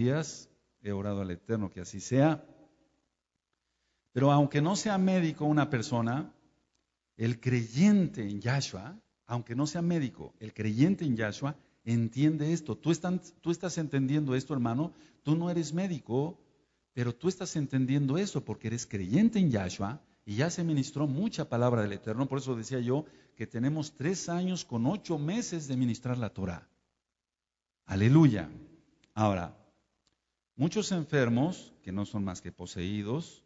He orado al Eterno que así sea. Pero aunque no sea médico una persona, el creyente en Yahshua, aunque no sea médico, el creyente en Yahshua entiende esto. Tú, tú estás entendiendo esto, hermano. Tú no eres médico, pero tú estás entendiendo eso porque eres creyente en Yahshua y ya se ministró mucha palabra del Eterno. Por eso decía yo que tenemos tres años con ocho meses de ministrar la Torah. Aleluya. Ahora, Muchos enfermos, que no son más que poseídos,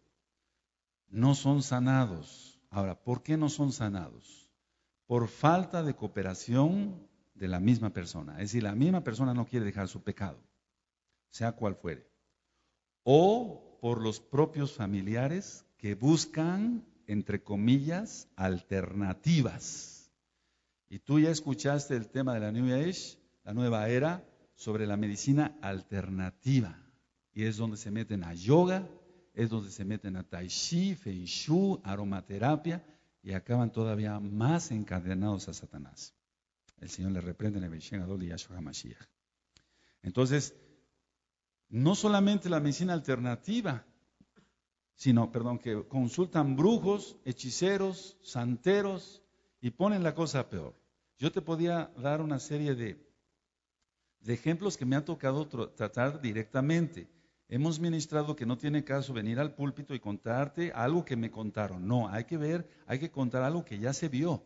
no son sanados. Ahora, ¿por qué no son sanados? Por falta de cooperación de la misma persona. Es decir, la misma persona no quiere dejar su pecado, sea cual fuere. O por los propios familiares que buscan, entre comillas, alternativas. Y tú ya escuchaste el tema de la New Age, la nueva era, sobre la medicina alternativa. Y es donde se meten a yoga, es donde se meten a tai chi, feng shui, aromaterapia y acaban todavía más encadenados a Satanás. El Señor le reprende en el versículo Adol y Yahshua Mashiach. Entonces, no solamente la medicina alternativa, sino, perdón, que consultan brujos, hechiceros, santeros y ponen la cosa peor. Yo te podía dar una serie de, de ejemplos que me ha tocado tratar directamente hemos ministrado que no tiene caso venir al púlpito y contarte algo que me contaron. No, hay que ver, hay que contar algo que ya se vio,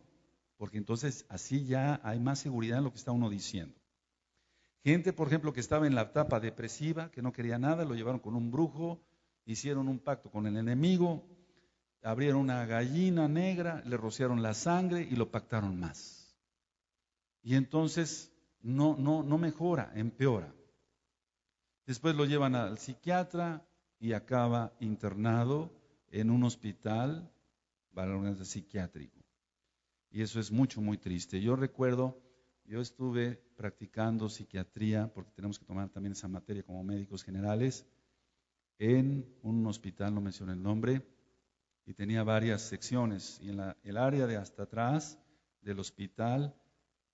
porque entonces así ya hay más seguridad en lo que está uno diciendo. Gente, por ejemplo, que estaba en la etapa depresiva, que no quería nada, lo llevaron con un brujo, hicieron un pacto con el enemigo, abrieron una gallina negra, le rociaron la sangre y lo pactaron más. Y entonces no, no, no mejora, empeora. Después lo llevan al psiquiatra y acaba internado en un hospital balones psiquiátrico. Y eso es mucho, muy triste. Yo recuerdo, yo estuve practicando psiquiatría, porque tenemos que tomar también esa materia como médicos generales, en un hospital, no menciono el nombre, y tenía varias secciones. Y en el área de hasta atrás del hospital,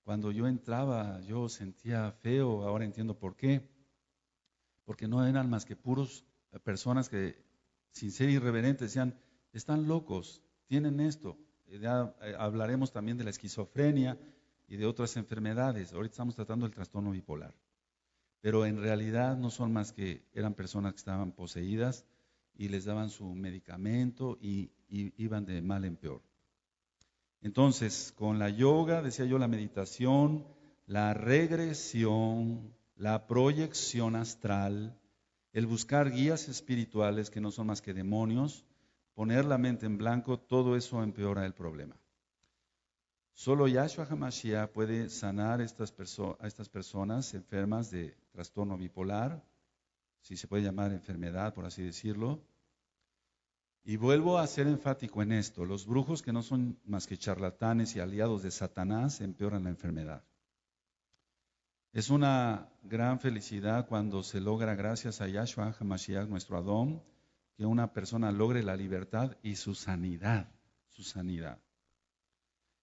cuando yo entraba, yo sentía feo, ahora entiendo por qué porque no eran más que puros eh, personas que, sin ser irreverentes, decían, están locos, tienen esto. Eh, eh, hablaremos también de la esquizofrenia y de otras enfermedades. Ahorita estamos tratando el trastorno bipolar. Pero en realidad no son más que eran personas que estaban poseídas y les daban su medicamento y iban de mal en peor. Entonces, con la yoga, decía yo, la meditación, la regresión, la proyección astral, el buscar guías espirituales que no son más que demonios, poner la mente en blanco, todo eso empeora el problema. Solo Yahshua HaMashiach puede sanar a estas personas enfermas de trastorno bipolar, si se puede llamar enfermedad, por así decirlo. Y vuelvo a ser enfático en esto, los brujos que no son más que charlatanes y aliados de Satanás empeoran la enfermedad. Es una gran felicidad cuando se logra, gracias a Yahshua HaMashiach, nuestro Adón, que una persona logre la libertad y su sanidad, su sanidad.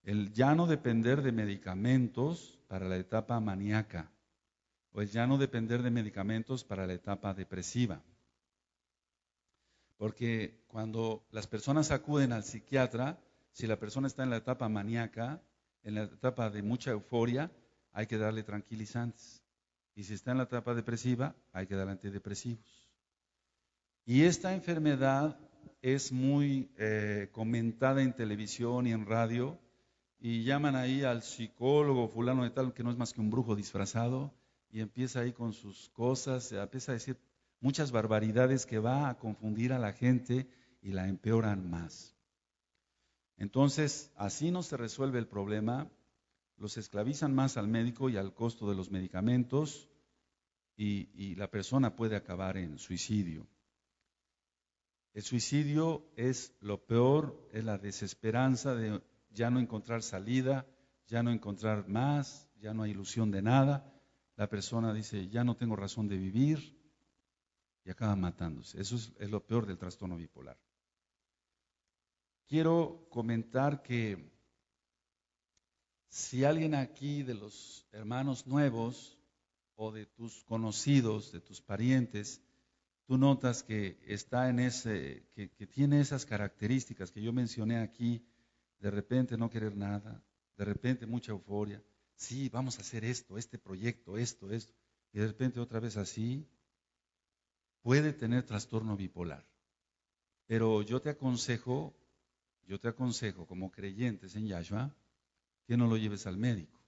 El ya no depender de medicamentos para la etapa maníaca, o el ya no depender de medicamentos para la etapa depresiva. Porque cuando las personas acuden al psiquiatra, si la persona está en la etapa maníaca, en la etapa de mucha euforia, hay que darle tranquilizantes. Y si está en la etapa depresiva, hay que darle antidepresivos. Y esta enfermedad es muy eh, comentada en televisión y en radio, y llaman ahí al psicólogo fulano de tal, que no es más que un brujo disfrazado, y empieza ahí con sus cosas, empieza a decir muchas barbaridades que va a confundir a la gente y la empeoran más. Entonces, así no se resuelve el problema, los esclavizan más al médico y al costo de los medicamentos y, la persona puede acabar en suicidio. El suicidio es lo peor, es la desesperanza de ya no encontrar salida, ya no encontrar más, ya no hay ilusión de nada. La persona dice, ya no tengo razón de vivir y acaba matándose. Eso es lo peor del trastorno bipolar. Quiero comentar que si alguien aquí de los hermanos nuevos o de tus conocidos, de tus parientes, tú notas que está en ese, que, tiene esas características que yo mencioné aquí, de repente no querer nada, de repente mucha euforia, sí, vamos a hacer esto, este proyecto, esto, esto, y de repente otra vez así, puede tener trastorno bipolar. Pero yo te aconsejo, yo te aconsejo como creyentes en Yahshua, que no lo lleves al médico.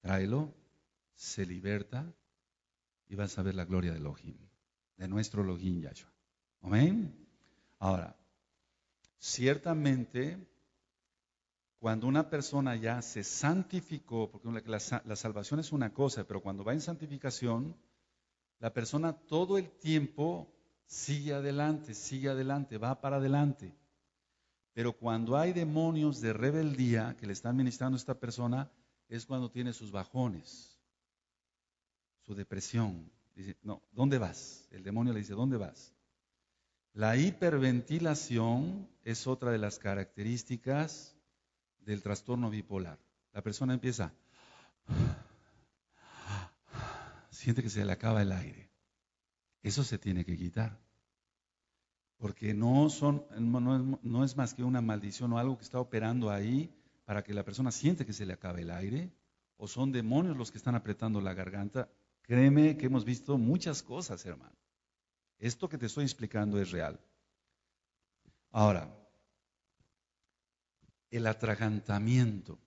Tráelo, se liberta y vas a ver la gloria de Elohim, de nuestro Elohim Yahshua. Amén. Ahora, ciertamente, cuando una persona ya se santificó, porque la, la salvación es una cosa, pero cuando va en santificación, la persona todo el tiempo sigue adelante, sigue adelante, va para adelante. Pero cuando hay demonios de rebeldía que le están ministrando a esta persona, es cuando tiene sus bajones, su depresión. Dice, no, ¿dónde vas? El demonio le dice, ¿dónde vas? La hiperventilación es otra de las características del trastorno bipolar. La persona empieza, siente que se le acaba el aire. Eso se tiene que quitar. Porque no, son, es, más que una maldición o algo que está operando ahí para que la persona siente que se le acabe el aire, o son demonios los que están apretando la garganta. Créeme que hemos visto muchas cosas, hermano. Esto que te estoy explicando es real. Ahora, el atragantamiento.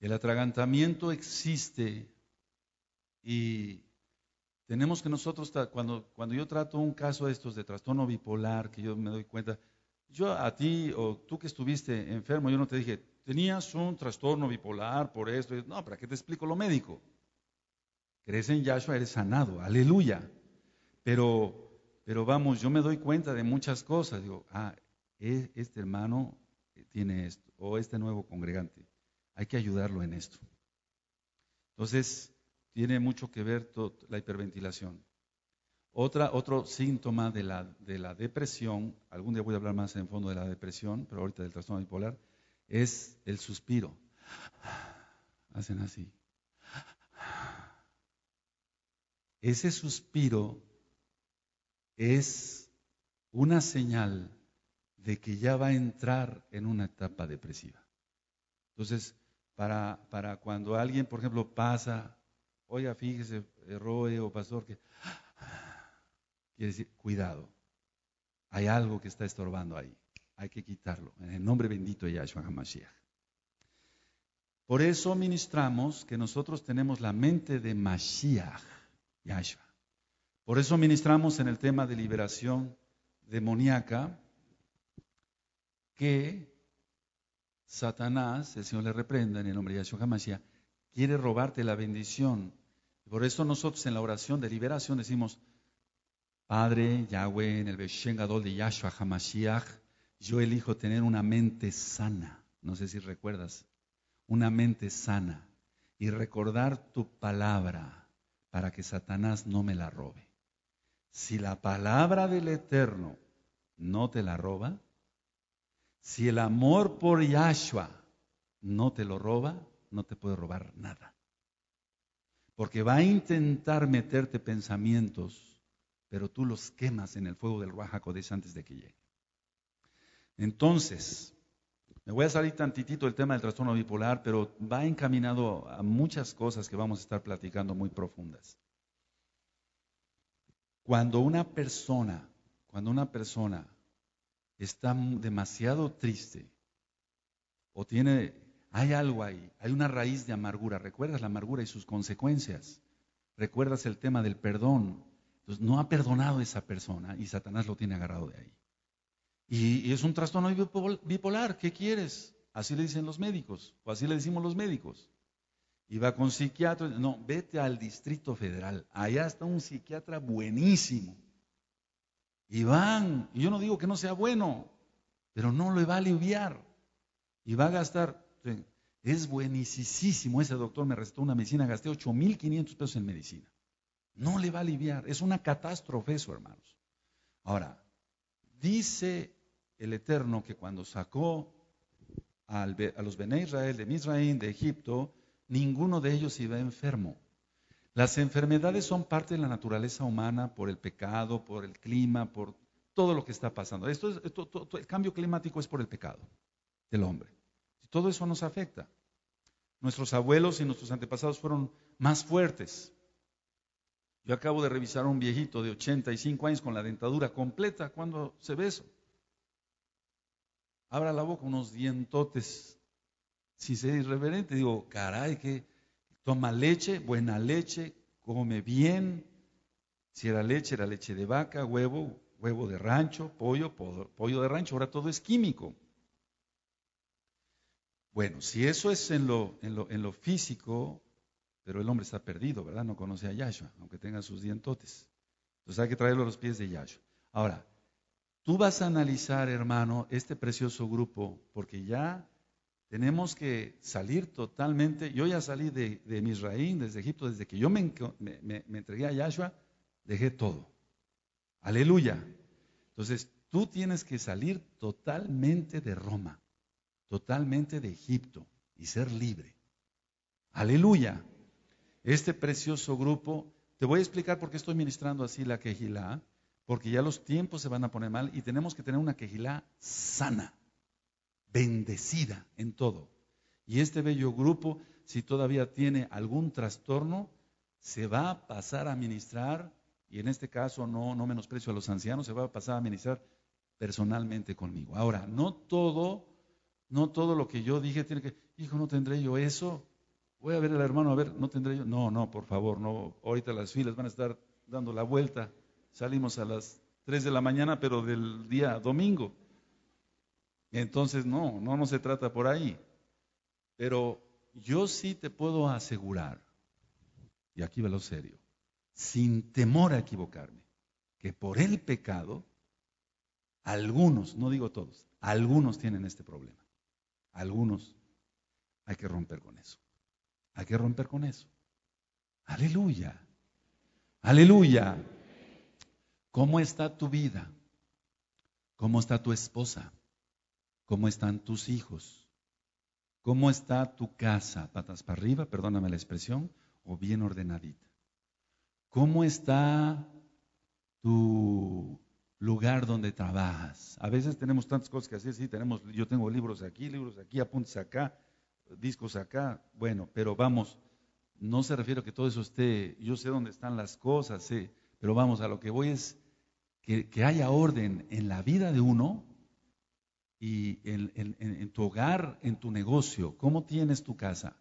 El atragantamiento existe y tenemos que nosotros, cuando, cuando yo trato un caso de estos de trastorno bipolar, que yo me doy cuenta, yo a ti o tú que estuviste enfermo, yo no te dije, tenías un trastorno bipolar por esto. No, ¿para qué te explico lo médico? Crees en Yahshua, eres sanado, aleluya. Pero, pero vamos, yo me doy cuenta de muchas cosas. Digo, ah, e, este hermano tiene esto, o este nuevo congregante. Hay que ayudarlo en esto. Entonces, tiene mucho que ver la hiperventilación. Otra, otro síntoma de la, de la, depresión, algún día voy a hablar más en fondo de la depresión, pero ahorita del trastorno bipolar, es el suspiro. Hacen así. Ese suspiro es una señal de que ya va a entrar en una etapa depresiva. Entonces, para, para cuando alguien, por ejemplo, pasa Oiga, fíjese, eh, Roe o pastor, que quiere decir, cuidado, hay algo que está estorbando ahí, hay que quitarlo, en el nombre bendito de Yahshua HaMashiach. Por eso ministramos que nosotros tenemos la mente de Mashiach, Yahshua. Por eso ministramos en el tema de liberación demoníaca que Satanás, el Señor le reprenda en el nombre de Yahshua HaMashiach, quiere robarte la bendición. Por eso nosotros en la oración de liberación decimos, Padre Yahweh, en el Beshen de Yahshua Hamashiach, yo elijo tener una mente sana. No sé si recuerdas, una mente sana y recordar tu palabra para que Satanás no me la robe. Si la palabra del Eterno no te la roba, si el amor por Yahshua no te lo roba, no te puede robar nada. Porque va a intentar meterte pensamientos, pero tú los quemas en el fuego del Ruajacodés antes de que llegue. Entonces, me voy a salir tantitito del tema del trastorno bipolar, pero va encaminado a muchas cosas que vamos a estar platicando muy profundas. Cuando una persona, cuando una persona está demasiado triste o tiene hay algo ahí, hay una raíz de amargura. Recuerdas la amargura y sus consecuencias. Recuerdas el tema del perdón. Entonces, no ha perdonado esa persona y Satanás lo tiene agarrado de ahí. Y, es un trastorno bipolar. ¿Qué quieres? Así le dicen los médicos, o así le decimos los médicos. Y va con psiquiatra. No, vete al Distrito Federal. Allá está un psiquiatra buenísimo. Y van, y yo no digo que no sea bueno, pero no lo va a aliviar. Y va a gastar es buenísimo. Ese doctor me restó una medicina, gasté 8.500 pesos en medicina. No le va a aliviar. Es una catástrofe eso, hermanos. Ahora, dice el Eterno que cuando sacó a los Bene Israel de Misraín, de Egipto, ninguno de ellos iba enfermo. Las enfermedades son parte de la naturaleza humana por el pecado, por el clima, por todo lo que está pasando. Esto, es, el cambio climático es por el pecado del hombre todo eso nos afecta. Nuestros abuelos y nuestros antepasados fueron más fuertes. Yo acabo de revisar a un viejito de 85 años con la dentadura completa. ¿Cuándo se ve Abra la boca, unos dientotes. Si se irreverente, digo, caray, que toma leche, buena leche, come bien. Si era leche, era leche de vaca, huevo, huevo de rancho, pollo, pollo de rancho. Ahora todo es químico. Bueno, si eso es en lo, en lo, físico, pero el hombre está perdido, ¿verdad? No conoce a Yahshua, aunque tenga sus dientotes. Entonces hay que traerlo a los pies de Yahshua. Ahora, tú vas a analizar, hermano, este precioso grupo, porque ya tenemos que salir totalmente. Yo ya salí de, Misraín, desde Egipto, desde que yo me, me, entregué a Yahshua, dejé todo. Aleluya. Entonces, tú tienes que salir totalmente de Roma totalmente de Egipto y ser libre. Aleluya. Este precioso grupo, te voy a explicar por qué estoy ministrando así la quejila, porque ya los tiempos se van a poner mal y tenemos que tener una quejila sana, bendecida en todo. Y este bello grupo, si todavía tiene algún trastorno, se va a pasar a ministrar, y en este caso no, no menosprecio a los ancianos, se va a pasar a ministrar personalmente conmigo. Ahora, no todo no todo lo que yo dije tiene que, hijo, no tendré yo eso. Voy a ver al hermano, a ver, no tendré yo. No, no, por favor, no. Ahorita las filas van a estar dando la vuelta. Salimos a las 3 de la mañana, pero del día domingo. Entonces, no, no, no se trata por ahí. Pero yo sí te puedo asegurar, y aquí va lo serio, sin temor a equivocarme, que por el pecado, algunos, no digo todos, algunos tienen este problema algunos. Hay que romper con eso. Hay que romper con eso. Aleluya. Aleluya. ¿Cómo está tu vida? ¿Cómo está tu esposa? ¿Cómo están tus hijos? ¿Cómo está tu casa? Patas para arriba, perdóname la expresión, o bien ordenadita. ¿Cómo está tu lugar donde trabajas. A veces tenemos tantas cosas que hacer, sí, tenemos, yo tengo libros aquí, libros aquí, apuntes acá, discos acá, bueno, pero vamos, no se refiere a que todo eso esté, yo sé dónde están las cosas, sí, pero vamos, a lo que voy es que, haya orden en la vida de uno y en, en tu hogar, en tu negocio, cómo tienes tu casa,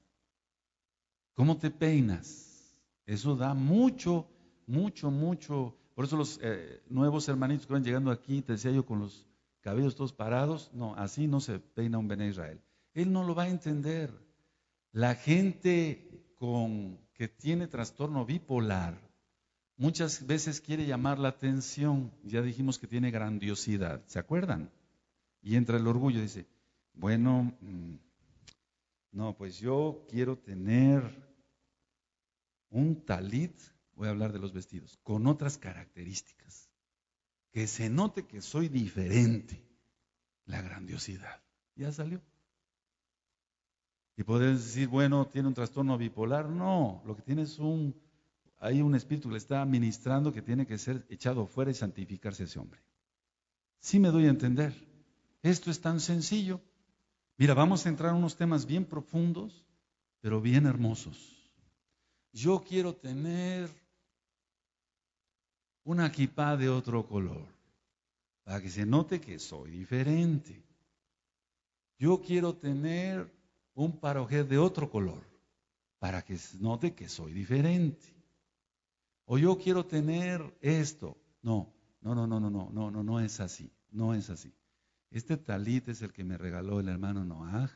cómo te peinas, eso da mucho, mucho, mucho por eso los eh, nuevos hermanitos que van llegando aquí, te decía yo, con los cabellos todos parados, no, así no se peina un Bené Israel. Él no lo va a entender. La gente con, que tiene trastorno bipolar muchas veces quiere llamar la atención. Ya dijimos que tiene grandiosidad, ¿se acuerdan? Y entra el orgullo, dice, bueno, mm, no, pues yo quiero tener un talit voy a hablar de los vestidos, con otras características. Que se note que soy diferente. La grandiosidad. Ya salió. Y podrías decir, bueno, tiene un trastorno bipolar. No, lo que tiene es un, hay un espíritu que le está administrando que tiene que ser echado fuera y santificarse ese hombre. Sí me doy a entender. Esto es tan sencillo. Mira, vamos a entrar en unos temas bien profundos, pero bien hermosos. Yo quiero tener una equipa de otro color, para que se note que soy diferente. Yo quiero tener un parojet de otro color, para que se note que soy diferente. O yo quiero tener esto. No, no, no, no, no, no, no, no, no es así, no es así. Este talit es el que me regaló el hermano Noah.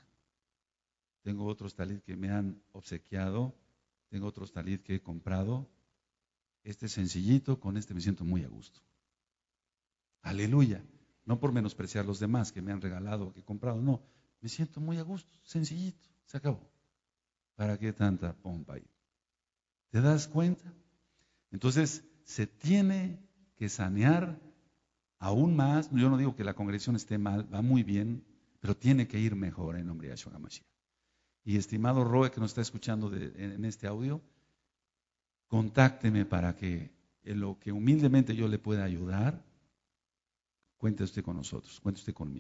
Tengo otros talit que me han obsequiado. Tengo otros talit que he comprado. Este sencillito, con este me siento muy a gusto. Aleluya. No por menospreciar los demás que me han regalado o que he comprado, no. Me siento muy a gusto, sencillito, se acabó. ¿Para qué tanta pompa ahí? ¿Te das cuenta? Entonces, se tiene que sanear aún más. Yo no digo que la congregación esté mal, va muy bien, pero tiene que ir mejor en nombre de Yahshua Y estimado Roe que nos está escuchando en este audio, contácteme para que en eh, lo que humildemente yo le pueda ayudar, cuente usted con nosotros, cuente usted conmigo.